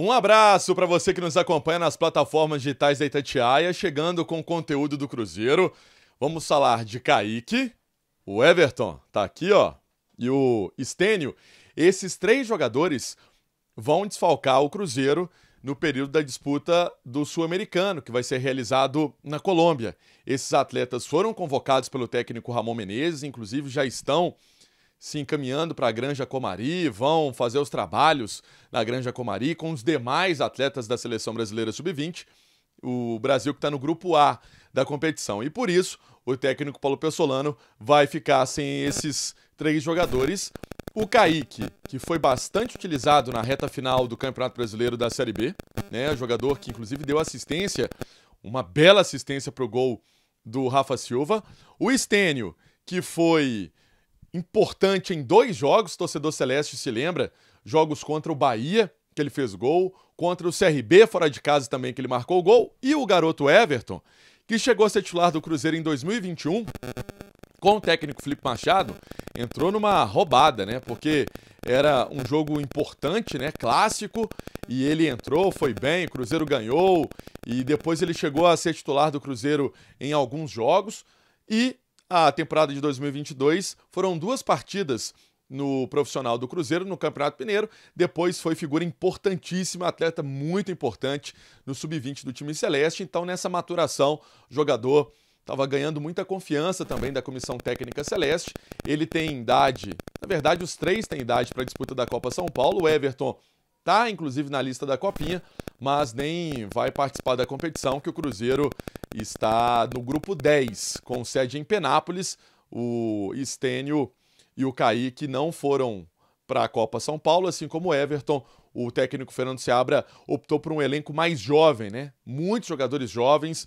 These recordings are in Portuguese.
Um abraço para você que nos acompanha nas plataformas digitais da Itatiaia, chegando com conteúdo do Cruzeiro. Vamos falar de Kaique, o Everton, tá aqui, ó, e o Estênio. Esses três jogadores vão desfalcar o Cruzeiro no período da disputa do Sul-Americano, que vai ser realizado na Colômbia. Esses atletas foram convocados pelo técnico Ramon Menezes, inclusive já estão se encaminhando para a Granja Comari, vão fazer os trabalhos na Granja Comari com os demais atletas da Seleção Brasileira Sub-20, o Brasil que está no grupo A da competição. E por isso, o técnico Paulo Pessolano vai ficar sem esses três jogadores. O Kaique, que foi bastante utilizado na reta final do Campeonato Brasileiro da Série B, né? jogador que inclusive deu assistência, uma bela assistência para o gol do Rafa Silva. O Estênio, que foi importante em dois jogos, torcedor celeste se lembra, jogos contra o Bahia, que ele fez gol, contra o CRB fora de casa também que ele marcou o gol, e o garoto Everton, que chegou a ser titular do Cruzeiro em 2021, com o técnico Felipe Machado, entrou numa roubada, né? Porque era um jogo importante, né? Clássico, e ele entrou, foi bem, o Cruzeiro ganhou, e depois ele chegou a ser titular do Cruzeiro em alguns jogos, e a temporada de 2022 foram duas partidas no profissional do Cruzeiro, no Campeonato Mineiro. Depois foi figura importantíssima, atleta muito importante no sub-20 do time celeste. Então, nessa maturação, jogador estava ganhando muita confiança também da comissão técnica celeste. Ele tem idade, na verdade, os três têm idade para a disputa da Copa São Paulo. O Everton está inclusive na lista da Copinha, mas nem vai participar da competição que o Cruzeiro está no grupo 10, com sede em Penápolis. O Estênio e o Kaique não foram para a Copa São Paulo, assim como o Everton. O técnico Fernando Seabra optou por um elenco mais jovem, né? Muitos jogadores jovens,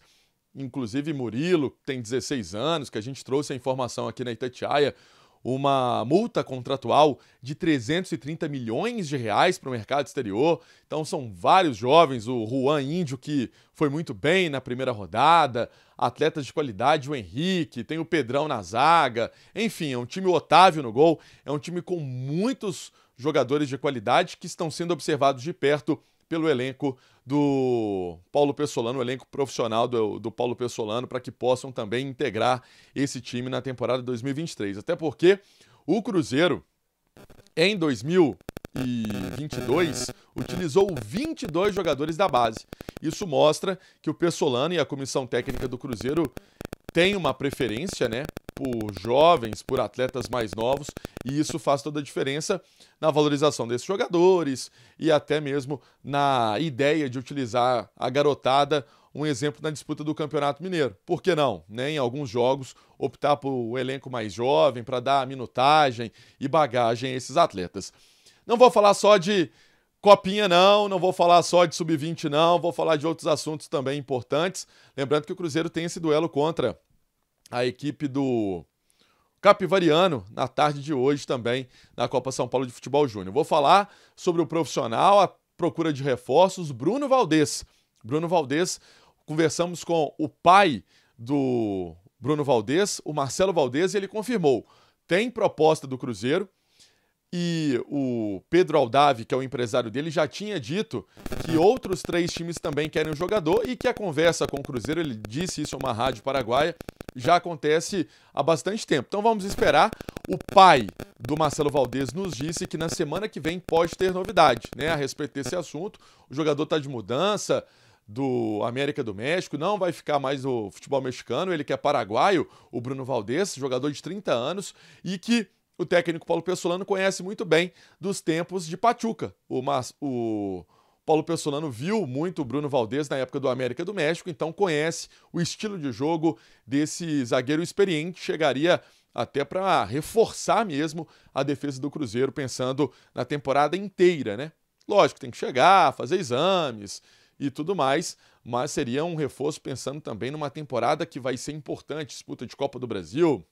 inclusive Murilo, que tem 16 anos, que a gente trouxe a informação aqui na Itatiaia uma multa contratual de 330 milhões de reais para o mercado exterior. Então são vários jovens, o Juan Índio que foi muito bem na primeira rodada, atletas de qualidade, o Henrique, tem o Pedrão na zaga. Enfim, é um time o Otávio no gol, é um time com muitos jogadores de qualidade que estão sendo observados de perto pelo elenco do Paulo Pessolano, o elenco profissional do, do Paulo Pessolano, para que possam também integrar esse time na temporada 2023. Até porque o Cruzeiro, em 2022, utilizou 22 jogadores da base. Isso mostra que o Pessolano e a comissão técnica do Cruzeiro têm uma preferência né, por jovens, por atletas mais novos, e isso faz toda a diferença na valorização desses jogadores e até mesmo na ideia de utilizar a garotada, um exemplo na disputa do Campeonato Mineiro. Por que não? Né? Em alguns jogos, optar por um elenco mais jovem para dar minutagem e bagagem a esses atletas. Não vou falar só de Copinha não, não vou falar só de sub-20 não, vou falar de outros assuntos também importantes. Lembrando que o Cruzeiro tem esse duelo contra a equipe do Capivariano na tarde de hoje também na Copa São Paulo de Futebol Júnior. Vou falar sobre o profissional, a procura de reforços, Bruno Valdez. Bruno Valdez, conversamos com o pai do Bruno Valdez, o Marcelo Valdez, e ele confirmou: tem proposta do Cruzeiro, e o Pedro Aldave, que é o empresário dele, já tinha dito que outros três times também querem o jogador e que a conversa com o Cruzeiro, ele disse isso a uma rádio paraguaia, já acontece há bastante tempo. Então vamos esperar. O pai do Marcelo Valdez nos disse que na semana que vem pode ter novidade né, a respeito desse assunto. O jogador está de mudança do América do México, não vai ficar mais no futebol mexicano. Ele que é paraguaio, o Bruno Valdez, jogador de 30 anos, e que o técnico Paulo Pessolano conhece muito bem dos tempos de Pachuca. O, mas, o Paulo Pessolano viu muito o Bruno Valdez na época do América do México, então conhece o estilo de jogo desse zagueiro experiente, chegaria até para reforçar mesmo a defesa do Cruzeiro, pensando na temporada inteira, né? Lógico, tem que chegar, fazer exames e tudo mais, mas seria um reforço pensando também numa temporada que vai ser importante disputa de Copa do Brasil,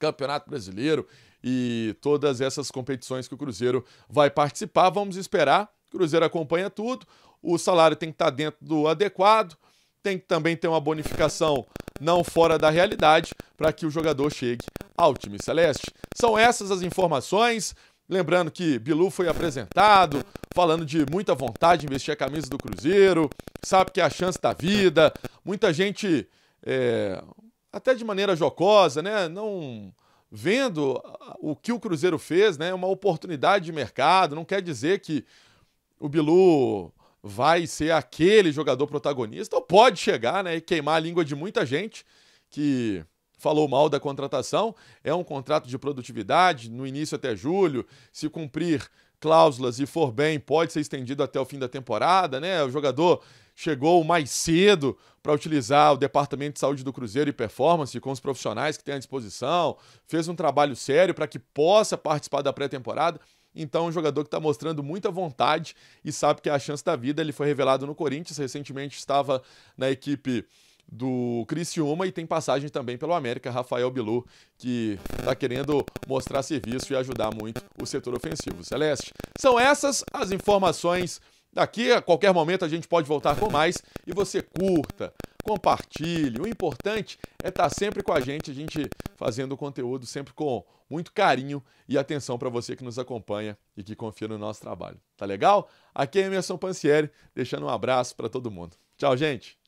Campeonato Brasileiro e todas essas competições que o Cruzeiro vai participar. Vamos esperar. O Cruzeiro acompanha tudo. O salário tem que estar dentro do adequado. Tem que também ter uma bonificação não fora da realidade para que o jogador chegue ao time celeste. São essas as informações. Lembrando que Bilu foi apresentado, falando de muita vontade de investir a camisa do Cruzeiro, sabe que é a chance da vida. Muita gente é, até de maneira jocosa, né? Não vendo o que o Cruzeiro fez, né? Uma oportunidade de mercado. Não quer dizer que o Bilu vai ser aquele jogador protagonista. Ou pode chegar, né? E queimar a língua de muita gente que falou mal da contratação. É um contrato de produtividade no início até julho. Se cumprir cláusulas e for bem, pode ser estendido até o fim da temporada, né? O jogador chegou mais cedo para utilizar o departamento de saúde do Cruzeiro e performance com os profissionais que tem à disposição, fez um trabalho sério para que possa participar da pré-temporada. Então, um jogador que está mostrando muita vontade e sabe que é a chance da vida. Ele foi revelado no Corinthians, recentemente estava na equipe do Criciúma e tem passagem também pelo América, Rafael Bilu, que está querendo mostrar serviço e ajudar muito o setor ofensivo. Celeste, são essas as informações. Daqui a qualquer momento a gente pode voltar com mais e você curta, compartilhe. O importante é estar tá sempre com a gente, a gente fazendo o conteúdo sempre com muito carinho e atenção para você que nos acompanha e que confia no nosso trabalho. Tá legal? Aqui é Emerson Pancieri, deixando um abraço para todo mundo. Tchau, gente.